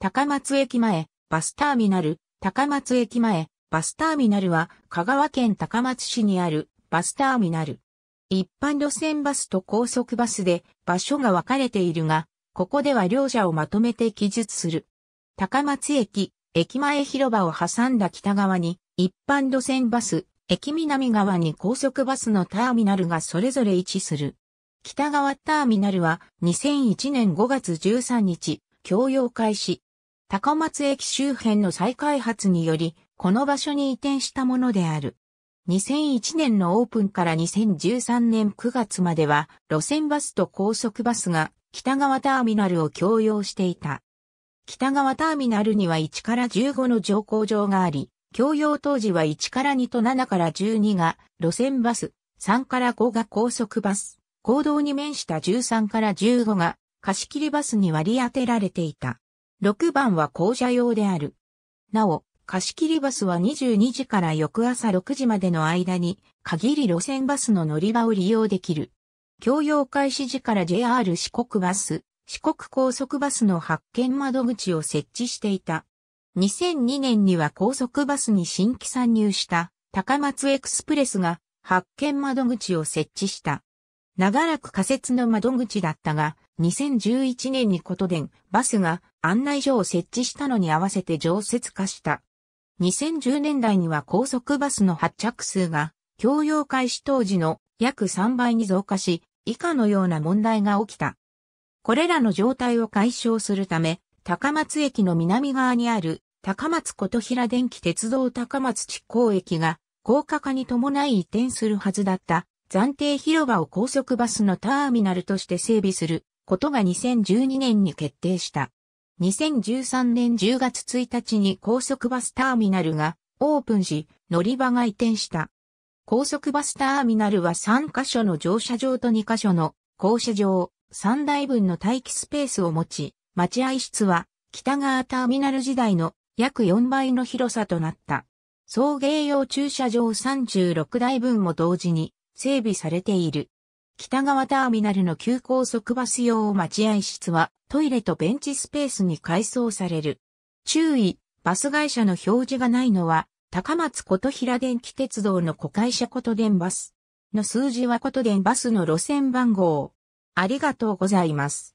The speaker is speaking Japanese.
高松駅前、バスターミナル、高松駅前、バスターミナルは、香川県高松市にある、バスターミナル。一般路線バスと高速バスで、場所が分かれているが、ここでは両者をまとめて記述する。高松駅、駅前広場を挟んだ北側に、一般路線バス、駅南側に高速バスのターミナルがそれぞれ位置する。北側ターミナルは、2001年5月13日、共用開始。高松駅周辺の再開発により、この場所に移転したものである。2001年のオープンから2013年9月までは、路線バスと高速バスが北側ターミナルを共用していた。北側ターミナルには1から15の乗降場があり、共用当時は1から2と7から12が路線バス、3から5が高速バス、公道に面した13から15が貸し切りバスに割り当てられていた。6番は校舎用である。なお、貸切バスは22時から翌朝6時までの間に、限り路線バスの乗り場を利用できる。共用開始時から JR 四国バス、四国高速バスの発見窓口を設置していた。2002年には高速バスに新規参入した高松エクスプレスが発見窓口を設置した。長らく仮設の窓口だったが、2011年にことでバスが案内所を設置したのに合わせて常設化した。2010年代には高速バスの発着数が、共用開始当時の約3倍に増加し、以下のような問題が起きた。これらの状態を解消するため、高松駅の南側にある高松琴平電気鉄道高松地港駅が高架化に伴い移転するはずだった暫定広場を高速バスのターミナルとして整備することが2012年に決定した。2013年10月1日に高速バスターミナルがオープンし、乗り場が移転した。高速バスターミナルは3カ所の乗車場と2カ所の降車場、3台分の待機スペースを持ち、待合室は北側ターミナル時代の約4倍の広さとなった。送迎用駐車場36台分も同時に整備されている。北側ターミナルの急高速バス用待合室はトイレとベンチスペースに改装される。注意、バス会社の表示がないのは高松琴平電気鉄道の子会社琴電バスの数字は琴電バスの路線番号。ありがとうございます。